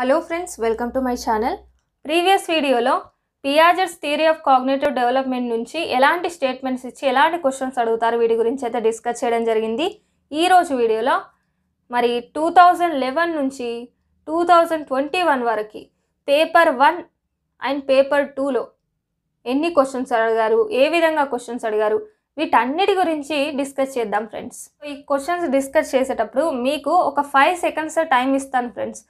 Hello friends welcome to my channel previous వీడియోలో Piaget's theory of cognitive development నుంచి ఎలాంటి statements ఇచ్చి ఎలాంటి క్వశ్చన్స్ అడుగుతారు వీటి గురించి అయితే డిస్కస్ చేయడం జరిగింది ఈరోజు వీడియోలో మరి టూ థౌజండ్ లెవెన్ నుంచి టూ థౌజండ్ ట్వంటీ వన్ వరకు పేపర్ వన్ అండ్ పేపర్ టూలో ఎన్ని క్వశ్చన్స్ అడిగారు ఏ విధంగా క్వశ్చన్స్ అడిగారు వీటన్నిటి గురించి డిస్కస్ చేద్దాం ఫ్రెండ్స్ ఈ క్వశ్చన్స్ డిస్కస్ చేసేటప్పుడు మీకు ఒక ఫైవ్ సెకండ్స్ టైం ఇస్తాను ఫ్రెండ్స్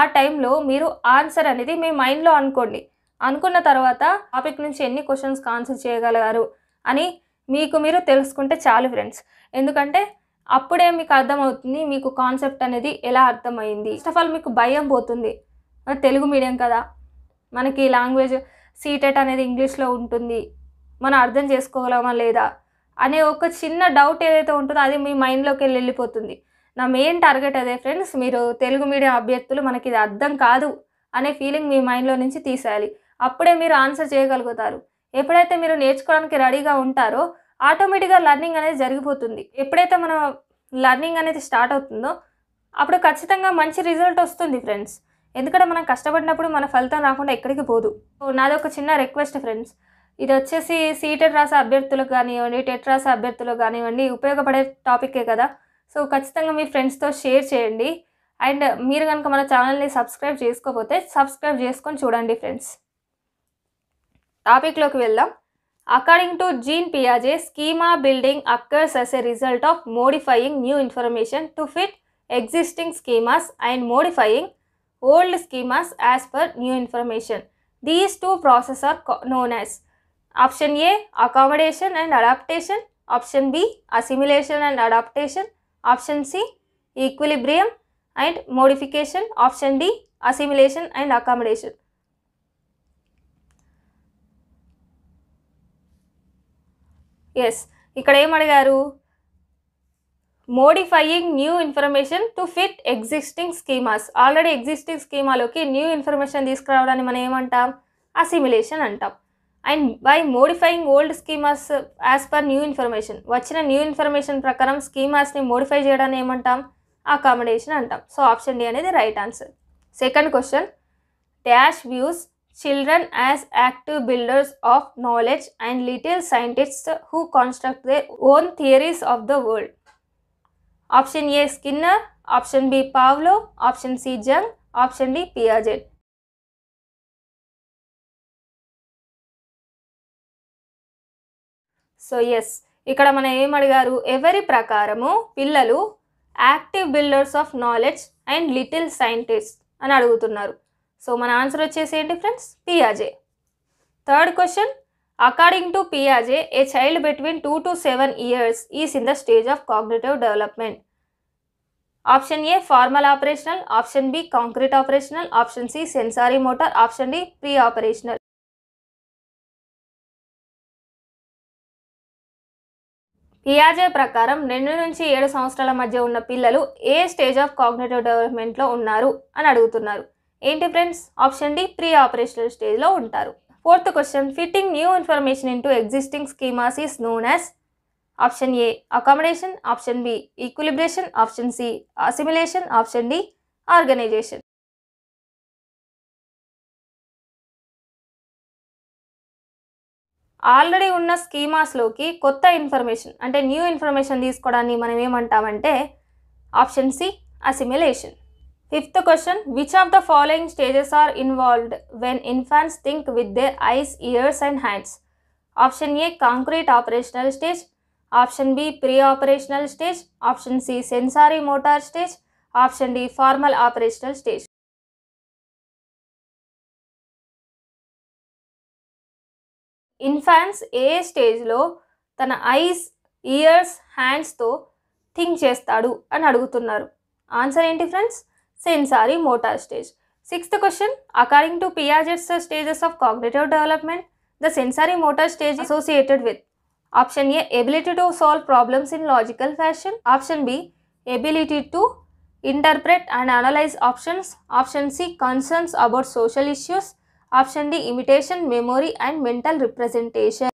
ఆ టైంలో మీరు ఆన్సర్ అనేది మీ మైండ్లో అనుకోండి అనుకున్న తర్వాత టాపిక్ నుంచి ఎన్ని క్వశ్చన్స్కి ఆన్సర్ చేయగలగారు అని మీకు మీరు తెలుసుకుంటే చాలు ఫ్రెండ్స్ ఎందుకంటే అప్పుడే మీకు అర్థమవుతుంది మీకు కాన్సెప్ట్ అనేది ఎలా అర్థమైంది ఫస్ట్ ఆఫ్ ఆల్ మీకు భయం పోతుంది తెలుగు మీడియం కదా మనకి లాంగ్వేజ్ సీటెట్ అనేది ఇంగ్లీష్లో ఉంటుంది మనం అర్థం చేసుకోగలమా లేదా అనే ఒక చిన్న డౌట్ ఏదైతే ఉంటుందో అది మీ మైండ్లోకి వెళ్ళిపోతుంది నా మెయిన్ టార్గెట్ అదే ఫ్రెండ్స్ మీరు తెలుగు మీడియం అభ్యర్థులు మనకి ఇది అర్థం కాదు అనే ఫీలింగ్ మీ మైండ్లో నుంచి తీసేయాలి అప్పుడే మీరు ఆన్సర్ చేయగలుగుతారు ఎప్పుడైతే మీరు నేర్చుకోవడానికి రెడీగా ఉంటారో ఆటోమేటిక్గా లర్నింగ్ అనేది జరిగిపోతుంది ఎప్పుడైతే మనం లర్నింగ్ అనేది స్టార్ట్ అవుతుందో అప్పుడు ఖచ్చితంగా మంచి రిజల్ట్ వస్తుంది ఫ్రెండ్స్ ఎందుకంటే మనం కష్టపడినప్పుడు మన ఫలితం రాకుండా ఎక్కడికి పోదు నాది ఒక చిన్న రిక్వెస్ట్ ఫ్రెండ్స్ ఇది వచ్చేసి సీటెట్ రాసే అభ్యర్థులకు కానివ్వండి టెట్ రాసే అభ్యర్థులకు కానివ్వండి ఉపయోగపడే టాపికే కదా సో ఖచ్చితంగా మీ ఫ్రెండ్స్తో షేర్ చేయండి అండ్ మీరు కనుక మన ఛానల్ని సబ్స్క్రైబ్ చేసుకోకపోతే సబ్స్క్రైబ్ చేసుకొని చూడండి ఫ్రెండ్స్ టాపిక్లోకి వెళ్దాం అకార్డింగ్ టు జీన్ పియాజే schema building occurs as a result of modifying new information to fit existing schemas and modifying old schemas as per new information these two process are known as option A accommodation and adaptation option B assimilation and adaptation option C equilibrium and modification option D assimilation and accommodation yes ఇక్కడ ఏమడిగారు modifying new information to fit existing schemas already existing స్కీమాలోకి new information తీసుకురావడాన్ని మనం ఏమంటాం assimilation అంటాం and by modifying old schemas as per new information వచ్చిన new information ప్రకారం స్కీమాస్ని మోడిఫై చేయడాన్ని ఏమంటాం అకామిడేషన్ అంటాం సో ఆప్షన్ డి అనేది right answer second question dash views children as active builders of knowledge and little scientists who construct they own theories of the world option A Skinner option B Pavlov option C Jung option D Piaget so yes ఇక్కడ మనం ఏం అడిగారు ఎవరి ప్రకారము పిల్లలు active builders of knowledge and little scientist అని అడుగుతున్నారు so మన ఆన్సర్ వచ్చేసి ఏంటి friends పియాజే third question according to పియాజే a child between two to seven years is in the stage of cognitive development option A formal operational option B concrete operational option C sensory motor option D pre operational కియాజే ప్రకారం రెండు నుంచి ఏడు సంవత్సరాల మధ్య ఉన్న పిల్లలు ఏ stage of cognitive డెవలప్మెంట్లో ఉన్నారు అని అడుగుతున్నారు ఏంటి friends option D pre operational స్టేజ్లో ఉంటారు fourth question fitting new information into existing schemas is known as option A accommodation option B equilibration option C assimilation option D organization already ఉన్న స్కీమాస్లోకి కొత్త ఇన్ఫర్మేషన్ అంటే న్యూ ఇన్ఫర్మేషన్ తీసుకోవడాన్ని మనం ఏమంటామంటే option C assimilation fifth question which of the following stages are involved when infants think with their eyes ears and hands option A concrete operational stage option B pre operational stage option C sensory motor stage option D formal operational stage infants ఏ స్టేజ్లో తన eyes ears హ్యాండ్స్తో think చేస్తాడు అని అడుగుతున్నారు answer ఏంటి friends sensory motor stage sixth question according to Piaget's the stages of cognitive development the sensory motor stage associated with option A ability to solve problems in logical fashion option B ability to interpret and analyse options option C concerns about social issues option D imitation memory and mental representation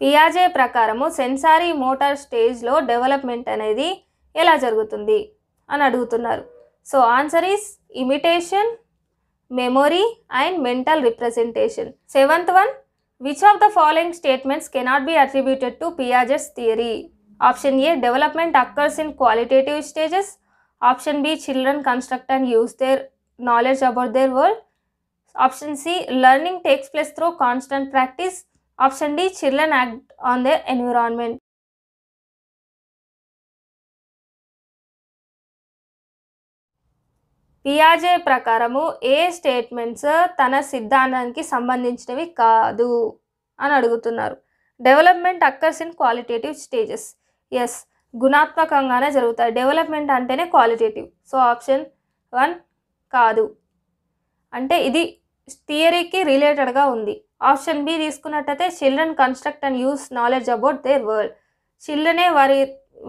పియాజే ప్రకారము sensory motor స్టేజ్లో development అనేది ఎలా జరుగుతుంది అని అడుగుతున్నారు so answer is imitation memory and mental representation seventh one which of the following statements cannot be attributed to Piaget's theory option A development occurs in qualitative stages option B children construct and use their knowledge about their world option C learning takes place through constant practice option D children act on their environment పియాజే ప్రకారము ఏ statements తన సిద్ధాంతానికి సంబంధించినవి కాదు అని అడుగుతున్నారు development occurs in qualitative stages yes గుణాత్మకంగానే జరుగుతాయి డెవలప్మెంట్ అంటేనే క్వాలిటేటివ్ సో ఆప్షన్ వన్ కాదు అంటే ఇది థియరీకి రిలేటెడ్గా ఉంది ఆప్షన్ బి తీసుకున్నట్టయితే children construct and use knowledge about their world చిల్డ్రనే వారి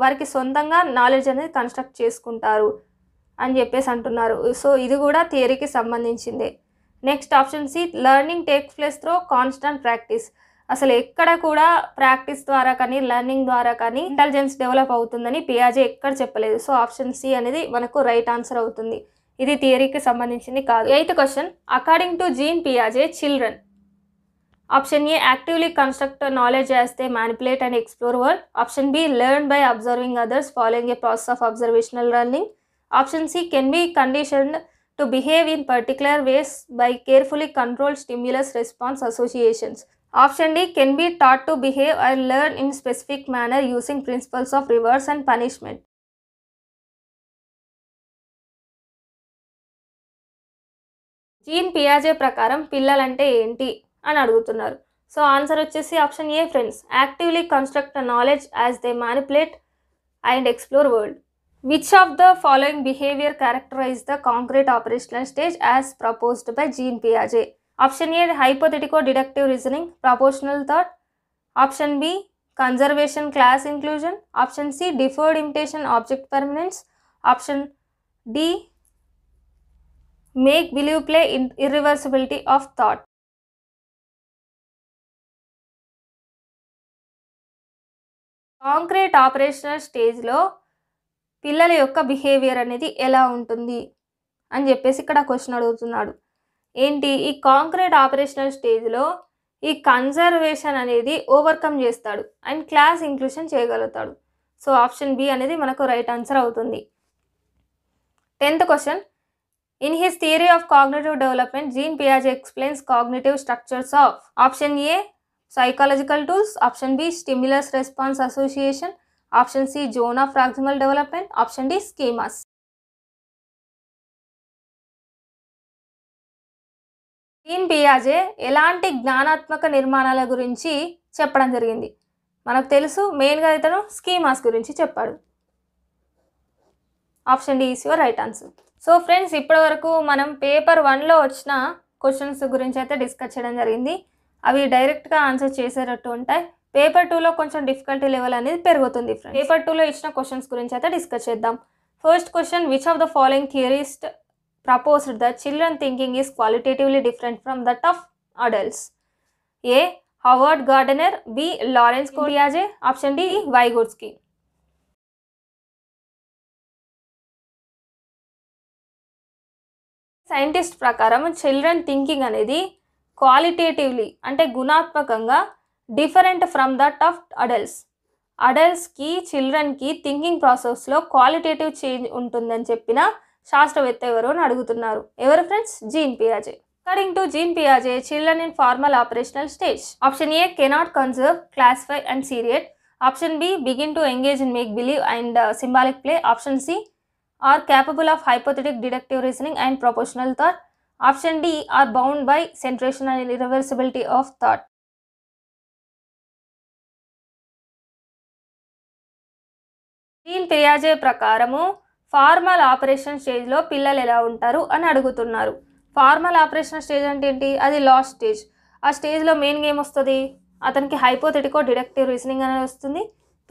వారికి సొంతంగా నాలెడ్జ్ అనేది కన్స్ట్రక్ట్ చేసుకుంటారు అని చెప్పేసి అంటున్నారు సో ఇది కూడా థియరీకి సంబంధించిందే next option C learning take place through constant practice అసలు ఎక్కడ కూడా ప్రాక్టీస్ ద్వారా కానీ లర్నింగ్ ద్వారా కానీ ఇంటెలిజెన్స్ డెవలప్ అవుతుందని పియాజే ఎక్కడ చెప్పలేదు సో ఆప్షన్ సి అనేది మనకు రైట్ ఆన్సర్ అవుతుంది ఇది థియరీకి సంబంధించింది కాదు eighth question according to Jean పియాజే children option A actively construct knowledge చేస్తే manipulate and explore world option B learn by observing others following a process of observational learning option C can be conditioned to behave in particular ways by carefully control stimulus response associations option D can be taught to behave I learn in specific manner using principles of rewards and punishment Jean పియాజే ప్రకారం పిల్లలంటే ఏంటి అని అడుగుతున్నారు so answer వచ్చేసి option A friends actively construct a knowledge as they manipulate and explore world which of the following behaviour characterise the concrete operational stage as proposed by Jean పియాజే option A hypothetico deductive reasoning proportional thought option B conservation class inclusion option C deferred imitation object permanence option D make believe play in irreversibility of thought concrete operational స్టేజ్లో పిల్లల యొక్క behaviour అనేది ఎలా ఉంటుంది అని చెప్పేసి ఇక్కడ క్వశ్చన్ అడుగుతున్నాడు ఏంటి ఈ కాంక్రీట్ ఆపరేషనల్ స్టేజ్లో ఈ కన్జర్వేషన్ అనేది ఓవర్కమ్ చేస్తాడు అండ్ క్లాస్ ఇంక్లూషన్ చేయగలుగుతాడు సో ఆప్షన్ బి అనేది మనకు రైట్ ఆన్సర్ అవుతుంది tenth question in his theory of cognitive development gene పియాజ్ explains cognitive structures of option A psychological tools option B stimulus response association option C zone of proximal development option D schemas టీన్ పియాజే ఎలాంటి జ్ఞానాత్మక నిర్మాణాల గురించి చెప్పడం జరిగింది మనకు తెలుసు మెయిన్గా ఇతను schemas గురించి చెప్పాడు option D is your right answer so friends ఇప్పటి వరకు మనం పేపర్ వన్లో వచ్చిన క్వశ్చన్స్ గురించి అయితే డిస్కస్ చేయడం జరిగింది అవి డైరెక్ట్గా ఆన్సర్ చేసేటట్టు ఉంటాయి పేపర్ టూలో కొంచెం డిఫికల్టీ లెవెల్ అనేది పెరుగుతుంది ఫ్రెండ్స్ పేపర్ టూలో ఇచ్చిన క్వశ్చన్స్ గురించి అయితే డిస్కస్ చేద్దాం first question which of the following theorist proposed that children thinking is qualitatively different from that of adults. A. Howard Gardner, B. Lawrence Kodiaje, option D. Vygotsky. Scientist ప్రకారం children thinking అనేది qualitatively అంటే గుణాత్మకంగా different from that of adults అడల్ట్స్కి చిల్డ్రన్కి thinking ప్రాసెస్లో qualitative change ఉంటుందని చెప్పిన శాస్త్రవేత్త ఎవరు అని అడుగుతున్నారు ఎవరు ఫ్రెండ్స్ జీన్ పియాజే కరింగ్ టు జీన్ పియాజే children in formal operational stage option A cannot conserve classify and సీరియట్ option B begin to engage in make believe and symbolic play option C are capable of hypothetic deductive reasoning and ప్రొపోషనల్ thought option D are bound by centration and irreversibility of thought Jean పియాజే ప్రకారము formal operation స్టేజ్లో పిల్లలు ఎలా ఉంటారు అని అడుగుతున్నారు formal operation stage అంటే ఏంటి అది లాస్ట్ స్టేజ్ ఆ స్టేజ్లో మెయిన్గా ఏమొస్తుంది అతనికి హైపోథెటికో డిడక్టివ్ రీజనింగ్ అనేది వస్తుంది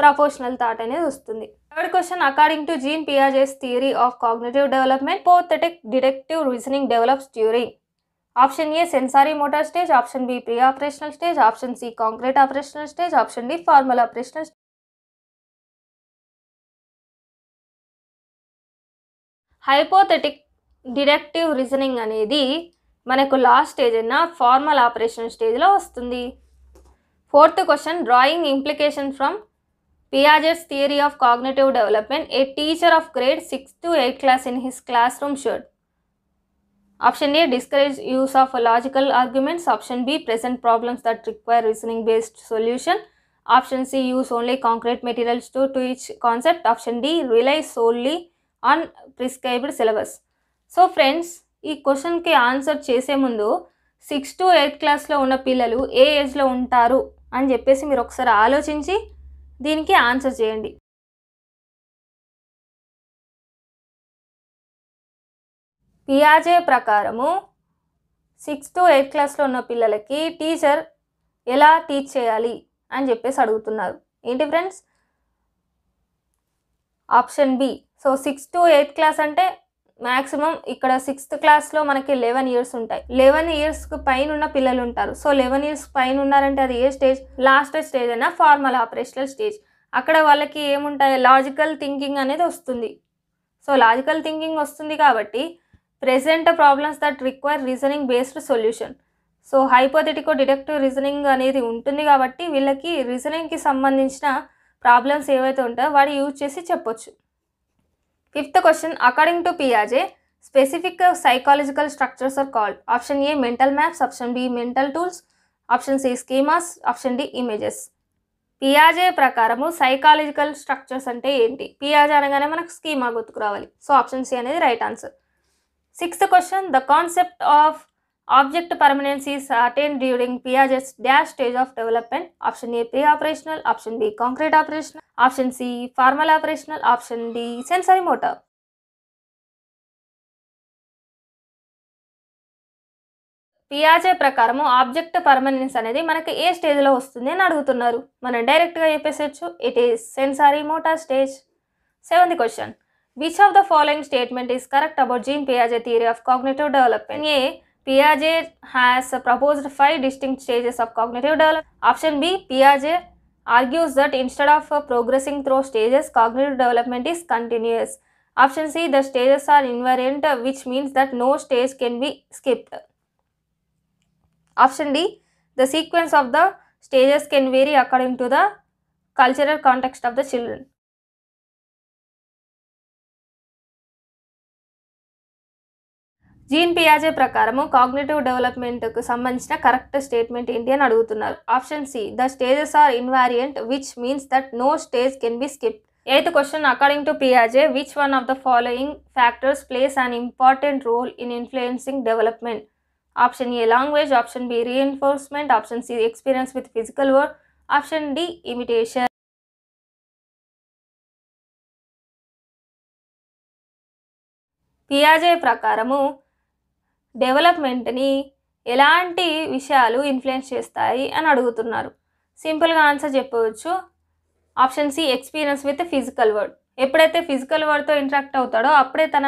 ప్రపోర్షనల్ థాట్ అనేది వస్తుంది third question according to Jean Piaget's theory of cognitive development hypothetic deductive reasoning develops during option A sensory motor stage option B pre operational stage option C concrete operational stage option D formal operational hypothetic deductive reasoning అనేది మనకు last stage అయిన formal operation స్టేజ్లో వస్తుంది fourth question drawing implication from Piaget's theory of cognitive development a teacher of grade six to eight class in his class classroom should option A discourage use of logical arguments option B present problems that require reasoning based solution option C use only concrete materials to to each concept option D relies solely on prescribed syllabus so friends ఈ క్వశ్చన్కి answer చేసే ముందు six to eighth క్లాస్లో ఉన్న పిల్లలు ఏ ఏజ్లో ఉంటారు అని చెప్పేసి మీరు ఒకసారి ఆలోచించి దీనికి ఆన్సర్ చేయండి పియాజే ప్రకారము సిక్స్ టు ఎయిత్ క్లాస్లో ఉన్న పిల్లలకి టీచర్ ఎలా టీచ్ చేయాలి అని చెప్పేసి అడుగుతున్నారు ఏంటి friends option B so six to eighth class అంటే మ్యాక్సిమం ఇక్కడ సిక్స్త్ క్లాస్లో మనకి లెవెన్ ఇయర్స్ ఉంటాయి లెవెన్ ఇయర్స్కి పైన ఉన్న పిల్లలు ఉంటారు సో లెవెన్ ఇయర్స్ పైన ఉన్నారంటే అది ఏ స్టేజ్ లాస్ట్ స్టేజ్ అయినా ఫార్మల్ ఆపరేషనల్ స్టేజ్ అక్కడ వాళ్ళకి ఏముంటాయి లాజికల్ థింకింగ్ అనేది వస్తుంది సో లాజికల్ థింకింగ్ వస్తుంది కాబట్టి present problems that require reasoning based solution so hypothetico deductive reasoning అనేది ఉంటుంది కాబట్టి వీళ్ళకి రీజనింగ్కి సంబంధించిన ప్రాబ్లమ్స్ ఏవైతే ఉంటాయో వాడు యూజ్ చేసి చెప్పొచ్చు fifth question according to పియాజే specific psychological structures are called option A mental maps option B mental tools option C schemas option D images పియాజే ప్రకారము సైకాలజికల్ స్ట్రక్చర్స్ అంటే ఏంటి పియాజే అనగానే మనకు స్కీమా గుర్తుకు రావాలి సో ఆప్షన్ సి అనేది right answer sixth question the concept of object permanence is attained during Piaget's dash stage of development option A pre operational option B concrete operation option C formal operational option D sensory motor పియాజే ప్రకారము object permanence అనేది మనకి ఏ స్టేజ్లో వస్తుంది అని అడుగుతున్నారు మనం డైరెక్ట్గా చెప్పేసచ్చు it is sensory motor stage seventh question which of the following statement is correct about Jean పియాజే theory of cognitive development A Piaget has proposed five distinct stages of cognitive development. Option B Piaget argues that instead of progressing through stages, cognitive development is continuous. Option C the stages are invariant, which means that no stage can be skipped. Option D the sequence of the stages can vary according to the cultural context of the children. Gene पियाजे प्रकार काग्नेटिव development को संबंधी correct statement अड़ान see the stages are इनवारीएंट which mean that no stage can be ski एयत question अकॉर्ंग to पियाजे which one of the frying factors place and important role in इंफ्लूंसिंग development option A language option B री enforcement option C experience with physical work option D imitation पियाजे प्रकार డెవలప్మెంట్ని ఎలాంటి విషయాలు influence చేస్తాయి అని అడుగుతున్నారు సింపుల్గా answer చెప్పవచ్చు option C experience with physical world ఎప్పుడైతే ఫిజికల్ వర్డ్తో ఇంటరాక్ట్ అవుతాడో అప్పుడే తన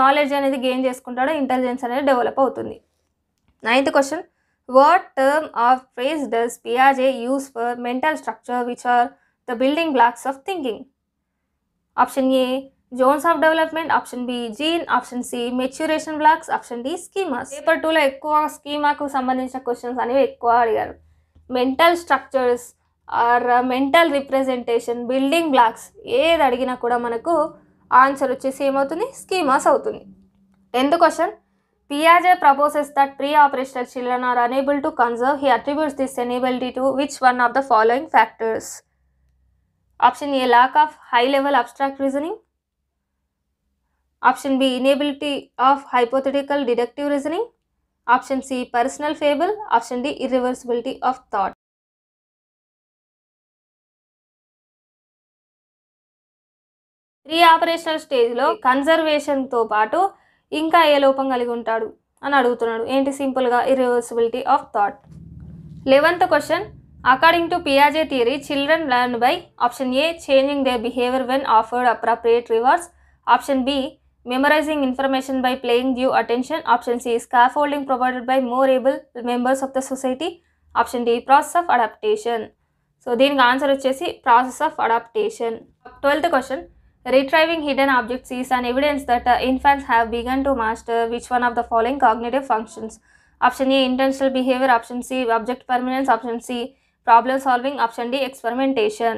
నాలెడ్జ్ అనేది గెయిన్ చేసుకుంటాడో ఇంటెలిజెన్స్ అనేది డెవలప్ అవుతుంది ninth question what term of phrase does పియాజే use for mental structure which are the building blocks of thinking option A zones of development option B gene option C maturation blocks option D schemas paper టూలో ఎక్కువ స్కీమాకు సంబంధించిన questions అనేవి ఎక్కువ అడిగారు mental structures are mental representation building blocks ఏది అడిగినా కూడా మనకు ఆన్సర్ వచ్చేసి ఏమవుతుంది స్కీమాస్ అవుతుంది టెన్త్ క్వశ్చన్ పిఆర్జే proposes that pre operational children are unable to conserve he attributes this inability to which one of the following factors option A lack of high level abstract reasoning option B inability of hypothetical deductive reasoning option C personal fable option D irreversibility of thought pre operational స్టేజ్లో కన్జర్వేషన్తో పాటు ఇంకా ఏ లోపం కలిగి ఉంటాడు అని అడుగుతున్నాడు ఏంటి సింపుల్గా irreversibility of thought eleventh question according to పియాజే theory children learn by option A changing their behaviour when offered appropriate rewards option B memorizing information by playing due attention. Option C scaffolding provided by more able members of the society. Option D process of adaptation. So the answer is C process of adaptation. 12th question retrieving hidden objects is an evidence that uh, infants have begun to master which one of the following cognitive functions. Option A intentional behavior, option C object permanence, option C problem solving, option D experimentation.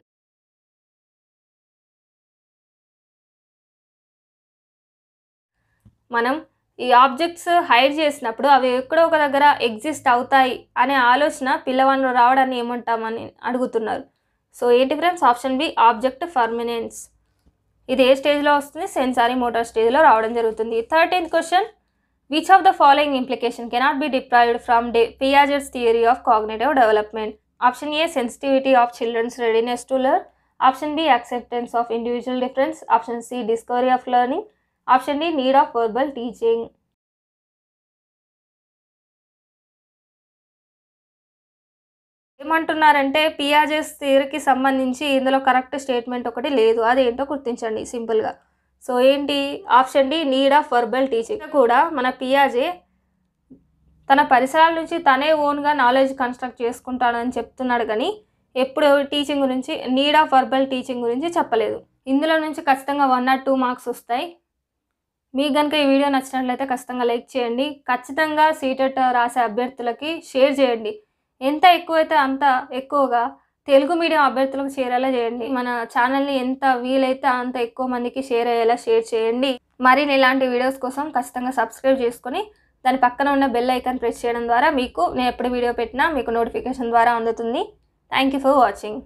మనం ఈ objects hide చేసినప్పుడు అవి ఎక్కడో ఒక దగ్గర exist అవుతాయి అనే ఆలోచన పిల్లవాళ్ళు రావడాన్ని ఏమంటామని అడుగుతున్నారు సో ఏంటి friends option B object permanence ఇది ఏ స్టేజ్లో వస్తుంది సెన్సారీ మోటార్ స్టేజ్లో రావడం జరుగుతుంది thirteenth question which of the following implication cannot be derived from the Piaget's theory of cognitive development option A sensitivity of children's readiness to learn option B acceptance of individual difference option C discovery of learning option D need of verbal teaching ఏమంటున్నారంటే Piaget's తీరుకి సంబంధించి ఇందులో correct statement ఒకటి లేదు అదేంటో గుర్తించండి సింపుల్గా so ఏంటి option D need of verbal teaching కూడా మన పియాజే తన పరిసరాల నుంచి తనే ఓన్గా నాలెడ్జ్ కన్స్ట్రక్ట్ చేసుకుంటాడని చెప్తున్నాడు కానీ ఎప్పుడు టీచింగ్ గురించి నీడ్ ఆఫ్ వర్బల్ టీచింగ్ గురించి చెప్పలేదు ఇందులో నుంచి ఖచ్చితంగా వన్ ఆర్ టూ మార్క్స్ వస్తాయి మీకు కనుక ఈ వీడియో నచ్చినట్లయితే ఖచ్చితంగా లైక్ చేయండి ఖచ్చితంగా సీటెట్ రాసే అభ్యర్థులకి షేర్ చేయండి ఎంత ఎక్కువైతే అంత ఎక్కువగా తెలుగు మీడియం అభ్యర్థులకు చేరేలా చేయండి మన ఛానల్ని ఎంత వీలైతే అంత ఎక్కువ మందికి షేర్ అయ్యేలా షేర్ చేయండి మరి ఇలాంటి వీడియోస్ కోసం ఖచ్చితంగా సబ్స్క్రైబ్ చేసుకొని దాని పక్కన ఉన్న బెల్ ఐకాన్ ప్రెస్ చేయడం ద్వారా మీకు నేను ఎప్పుడు వీడియో పెట్టినా మీకు నోటిఫికేషన్ ద్వారా అందుతుంది థ్యాంక్ యూ ఫర్ వాచింగ్